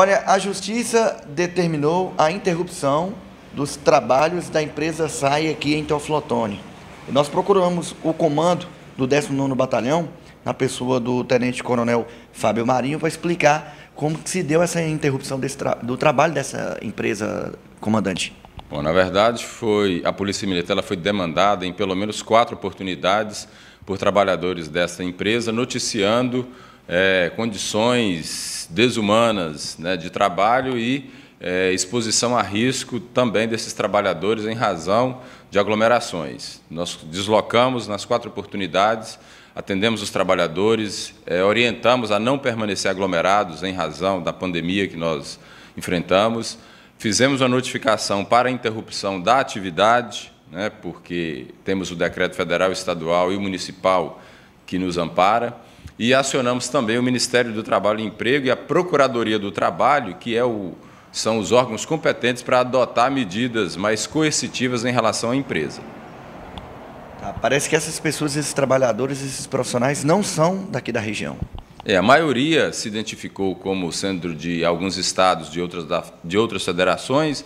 Olha, a justiça determinou a interrupção dos trabalhos da empresa SAI aqui em Teoflotone. E nós procuramos o comando do 19º Batalhão, na pessoa do Tenente Coronel Fábio Marinho, para explicar como se deu essa interrupção tra do trabalho dessa empresa, comandante. Bom, na verdade, foi a Polícia Militar ela foi demandada em pelo menos quatro oportunidades por trabalhadores dessa empresa, noticiando é, condições desumanas né, de trabalho e é, exposição a risco também desses trabalhadores em razão de aglomerações. Nós deslocamos nas quatro oportunidades, atendemos os trabalhadores, é, orientamos a não permanecer aglomerados em razão da pandemia que nós enfrentamos, fizemos a notificação para a interrupção da atividade, né, porque temos o decreto federal, estadual e municipal que nos ampara e acionamos também o Ministério do Trabalho e Emprego e a Procuradoria do Trabalho, que é o, são os órgãos competentes para adotar medidas mais coercitivas em relação à empresa. Tá, parece que essas pessoas, esses trabalhadores, esses profissionais não são daqui da região. É, a maioria se identificou como sendo de alguns estados de outras, de outras federações,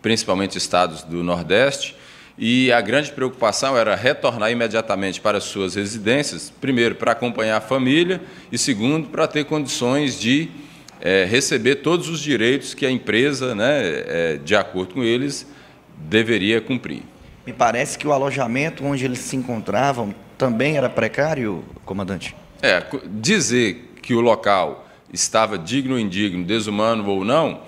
principalmente estados do Nordeste, e a grande preocupação era retornar imediatamente para suas residências, primeiro, para acompanhar a família e, segundo, para ter condições de é, receber todos os direitos que a empresa, né, é, de acordo com eles, deveria cumprir. Me parece que o alojamento onde eles se encontravam também era precário, comandante? É, dizer que o local estava digno ou indigno, desumano ou não,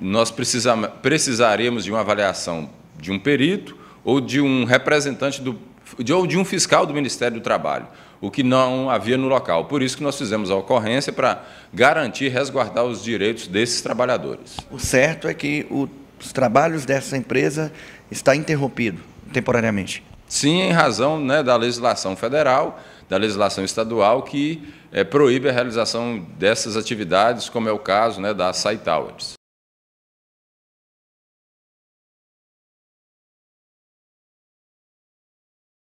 nós precisaremos de uma avaliação de um perito ou de um representante do, de, ou de um fiscal do Ministério do Trabalho, o que não havia no local. Por isso que nós fizemos a ocorrência para garantir, resguardar os direitos desses trabalhadores. O certo é que o, os trabalhos dessa empresa está interrompido temporariamente. Sim, em razão né, da legislação federal, da legislação estadual, que é, proíbe a realização dessas atividades, como é o caso né, da SAI Towers.